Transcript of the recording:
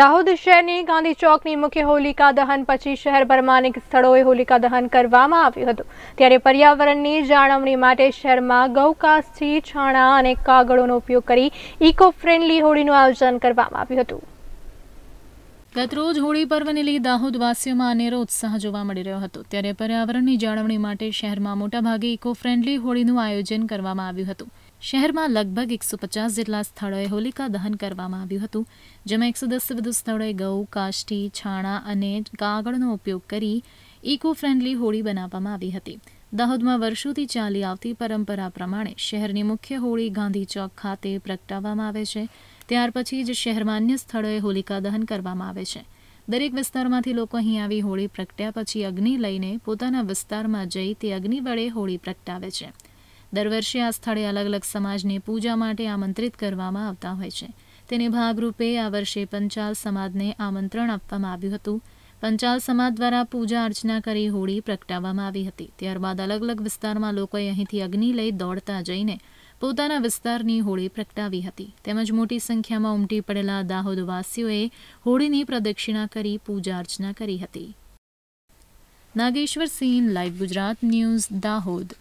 દાહોદ શહેરની ગાંધી ચોકની મુખ્ય હોલિકા દહન પછી શહેરભરમાં અનેક સ્થળોએ હોલિકા દહન કરવામાં આવ્યું હતું ત્યારે પર્યાવરણની જાળવણી માટે શહેરમાં ગૌકાસથી છાણા અને કાગળોનો ઉપયોગ કરી ઇકો ફ્રેન્ડલી હોળીનું આયોજન કરવામાં આવ્યું હતું ગતરોજ હોળી પર્વને લઈ દાહોદવાસીઓમાં અનેરો ઉત્સાહ જોવા મળી રહ્યો હતો ત્યારે પર્યાવરણની જાળવણી માટે શહેરમાં મોટાભાગે ઇકો ફ્રેન્ડલી હોળીનું આયોજન કરવામાં આવ્યું હતું શહેરમાં લગભગ એકસો પચાસ જેટલા સ્થળોએ હોલિકા દહન કરવામાં આવ્યું હતું જેમાં એકસો દસ વધુ સ્થળોએ ગૌ કાષ્ટી છાણા અને કાગળનો ઉપયોગ કરી ઇકો ફ્રેન્ડલી હોળી બનાવવામાં આવી હતી દાહોદમાં વર્ષોથી ચાલી આવતી પરંપરા પ્રમાણે શહેરની મુખ્ય હોળી ગાંધી ચોક ખાતે પ્રગટાવવામાં આવે છે ત્યાર પછી જ શહેરમાં અન્ય સ્થળોએ હોલિકા દહન કરવામાં આવે છે દરેક વિસ્તારમાંથી લોકો અહીં આવી હોળી પ્રગટ્યા પછી અગ્નિ લઈને પોતાના વિસ્તારમાં જઈ તે અગ્નિ વડે હોળી પ્રગટાવે છે દર વર્ષે આ સ્થળે અલગ અલગ સમાજને પૂજા માટે આમંત્રિત કરવામાં આવતા હોય છે તેને ભાગરૂપે આ વર્ષે પંચાલ સમાજને આમંત્રણ આપવામાં આવ્યું હતું પંચાલ સમાજ દ્વારા પૂજા અર્ચના કરી હોળી પ્રગટાવવામાં આવી હતી ત્યારબાદ અલગ અલગ વિસ્તારમાં લોકોએ અહીંથી અગ્નિ લઈ દોડતા જઈને પોતાના વિસ્તારની હોળી પ્રગટાવી હતી તેમજ મોટી સંખ્યામાં ઉમટી પડેલા દાહોદવાસીઓએ હોળીની પ્રદક્ષિણા કરી પૂજા અર્ચના કરી હતી નાગેશ્વર સિંહ લાઈવ ગુજરાત ન્યૂઝ દાહોદ